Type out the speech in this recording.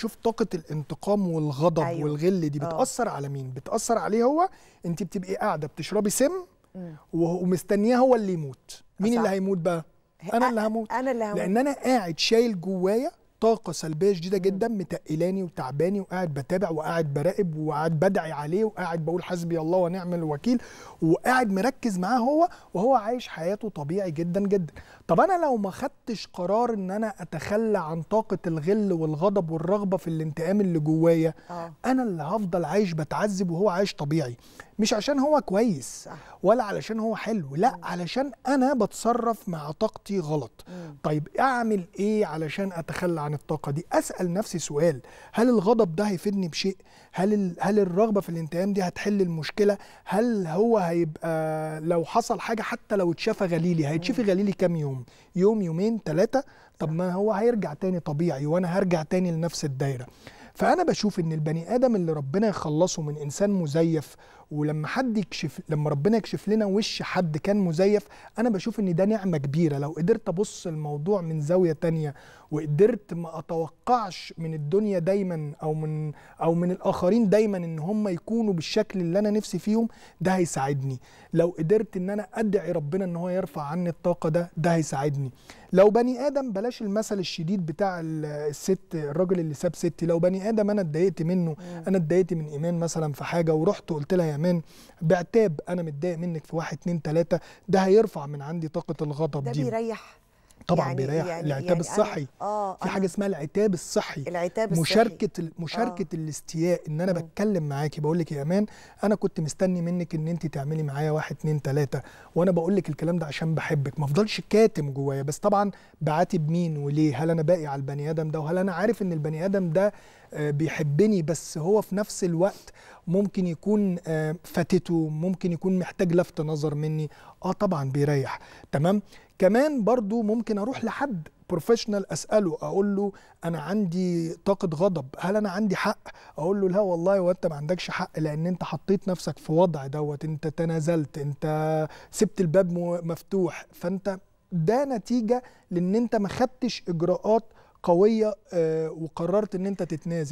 شوف طاقه الانتقام والغضب أيوة. والغل دي آه. بتاثر أوه. على مين بتاثر عليه هو انت بتبقي قاعده بتشربي سم ومستنياه هو اللي يموت مين أصح. اللي هيموت بقى انا اللي هموت انا اللي هموت لان انا قاعد شايل جوايا طاقه سلبيه شديده جدا متقلاني وتعباني وقاعد بتابع وقاعد براقب وقاعد بدعي عليه وقاعد بقول حسبي الله ونعم الوكيل وقاعد مركز معاه هو وهو عايش حياته طبيعي جدا جدا طب انا لو ما خدتش قرار ان انا اتخلى عن طاقه الغل والغضب والرغبه في الانتقام اللي جوايا آه. انا اللي هفضل عايش بتعذب وهو عايش طبيعي مش عشان هو كويس ولا علشان هو حلو لا علشان انا بتصرف مع طاقتي غلط طيب اعمل ايه علشان اتخلى عن الطاقه دي اسال نفسي سؤال هل الغضب ده هيفيدني بشيء هل هل الرغبه في الانتقام دي هتحل المشكله هل هو هيبقى لو حصل حاجه حتى لو اتشفى غليلي هيتشفي غليلي كام يوم يوم يومين ثلاثه طب ما هو هيرجع تاني طبيعي وانا هرجع تاني لنفس الدايره فانا بشوف ان البني ادم اللي ربنا يخلصه من انسان مزيف ولما حد يكشف لما ربنا يكشف لنا وش حد كان مزيف انا بشوف ان ده نعمه كبيره لو قدرت ابص الموضوع من زاويه تانية وقدرت ما اتوقعش من الدنيا دايما او من او من الاخرين دايما ان هم يكونوا بالشكل اللي انا نفسي فيهم ده هيساعدني لو قدرت ان انا ادعي ربنا ان هو يرفع عني الطاقه ده ده هيساعدني لو بني ادم بلاش المثل الشديد بتاع الست الراجل اللي ساب ستي لو بني بني ادم انا اتضايقت منه مم. انا اتضايقت من ايمان مثلا في حاجه ورحت وقلت لها يا ايمان بعتاب انا متضايق منك في واحد اتنين تلاته ده هيرفع من عندي طاقه الغضب ده دي ده بيريح طبعا يعني بيريح يعني العتاب يعني الصحي آه في حاجه اسمها العتاب الصحي العتاب مشاركه الصحي. مشاركه آه الاستياء ان انا بتكلم معاكي بقول لك يا امان انا كنت مستني منك ان انت تعملي معايا واحد اتنين تلاته وانا بقول لك الكلام ده عشان بحبك ما افضلش كاتم جوايا بس طبعا بعاتب مين وليه هل انا باقي على البني ادم ده وهل انا عارف ان البني ادم ده آه، بيحبني بس هو في نفس الوقت ممكن يكون آه، فاتته ممكن يكون محتاج لفت نظر مني اه طبعا بيريح تمام كمان برضو ممكن اروح لحد بروفيشنال اساله اقول له انا عندي طاقه غضب هل انا عندي حق اقول له لا والله وانت ما عندكش حق لان انت حطيت نفسك في وضع دوت انت تنازلت انت سبت الباب مفتوح فانت ده نتيجه لان انت ما خدتش اجراءات قويه آه، وقررت ان انت تتنازل